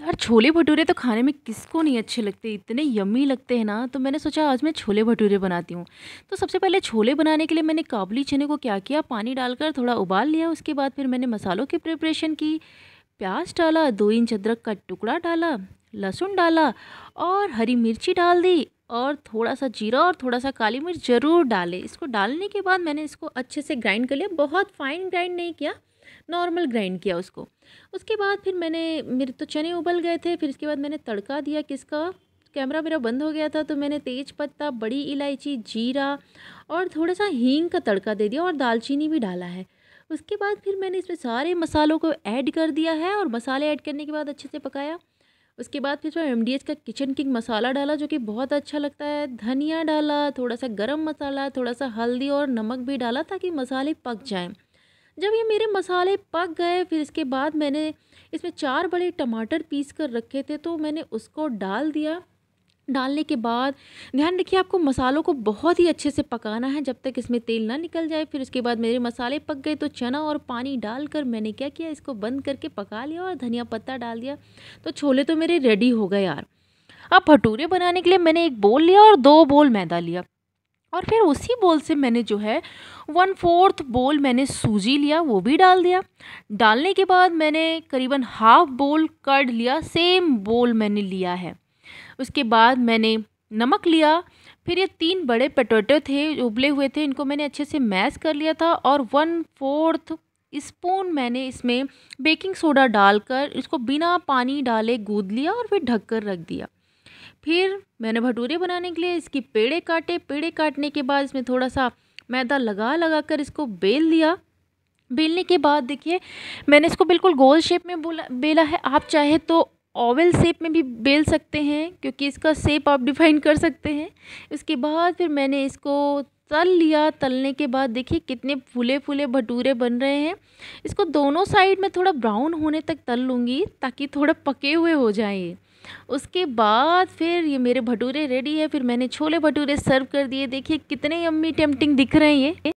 यार छोले भटूरे तो खाने में किसको नहीं अच्छे लगते इतने यम्मी लगते हैं ना तो मैंने सोचा आज मैं छोले भटूरे बनाती हूँ तो सबसे पहले छोले बनाने के लिए मैंने काबुली चने को क्या किया पानी डालकर थोड़ा उबाल लिया उसके बाद फिर मैंने मसालों की प्रिपरेशन की प्याज डाला दो इंच अदरक का टुकड़ा डाला लहसुन डाला और हरी मिर्ची डाल दी और थोड़ा सा जीरा और थोड़ा सा काली मिर्च ज़रूर डाले इसको डालने के बाद मैंने इसको अच्छे से ग्राइंड कर लिया बहुत फाइन ग्राइंड नहीं किया नॉर्मल ग्राइंड किया उसको उसके बाद फिर मैंने मेरे तो चने उबल गए थे फिर उसके बाद मैंने तड़का दिया किसका कैमरा मेरा बंद हो गया था तो मैंने तेज़ पत्ता बड़ी इलायची जीरा और थोड़ा सा हींग का तड़का दे दिया और दालचीनी भी डाला है उसके बाद फिर मैंने इसमें सारे मसालों को ऐड कर दिया है और मसाले ऐड करने के बाद अच्छे से पकाया उसके बाद फिर मैं एम का किचन किंग मसाला डाला जो कि बहुत अच्छा लगता है धनिया डाला थोड़ा सा गरम मसाला थोड़ा सा हल्दी और नमक भी डाला ताकि मसाले पक जाएं जब ये मेरे मसाले पक गए फिर इसके बाद मैंने इसमें चार बड़े टमाटर पीस कर रखे थे तो मैंने उसको डाल दिया डालने के बाद ध्यान रखिए आपको मसालों को बहुत ही अच्छे से पकाना है जब तक इसमें तेल ना निकल जाए फिर उसके बाद मेरे मसाले पक गए तो चना और पानी डालकर मैंने क्या किया इसको बंद करके पका लिया और धनिया पत्ता डाल दिया तो छोले तो मेरे रेडी हो गए यार अब भटूरे बनाने के लिए मैंने एक बोल लिया और दो बोल मैदा लिया और फिर उसी बोल से मैंने जो है वन फोर्थ बोल मैंने सूजी लिया वो भी डाल दिया डालने के बाद मैंने करीबन हाफ बोल कर्ड लिया सेम बोल मैंने लिया है उसके बाद मैंने नमक लिया फिर ये तीन बड़े पटोटो थे उबले हुए थे इनको मैंने अच्छे से मैश कर लिया था और वन फोर्थ स्पून मैंने इसमें बेकिंग सोडा डालकर इसको बिना पानी डाले गूद लिया और फिर ढककर रख दिया फिर मैंने भटूरे बनाने के लिए इसकी पेड़े काटे पेड़े काटने के बाद इसमें थोड़ा सा मैदा लगा लगा कर इसको बेल दिया बेलने के बाद देखिए मैंने इसको बिल्कुल गोल शेप में बोला बेला है आप चाहे तो ओवल शेप में भी बेल सकते हैं क्योंकि इसका शेप आप डिफाइन कर सकते हैं इसके बाद फिर मैंने इसको तल लिया तलने के बाद देखिए कितने फूले फूले भटूरे बन रहे हैं इसको दोनों साइड में थोड़ा ब्राउन होने तक तल लूँगी ताकि थोड़ा पके हुए हो जाए उसके बाद फिर ये मेरे भटूरे रेडी है फिर मैंने छोले भटूरे सर्व कर दिए देखिए कितने अम्मी टेम्पटिंग दिख रहे हैं ये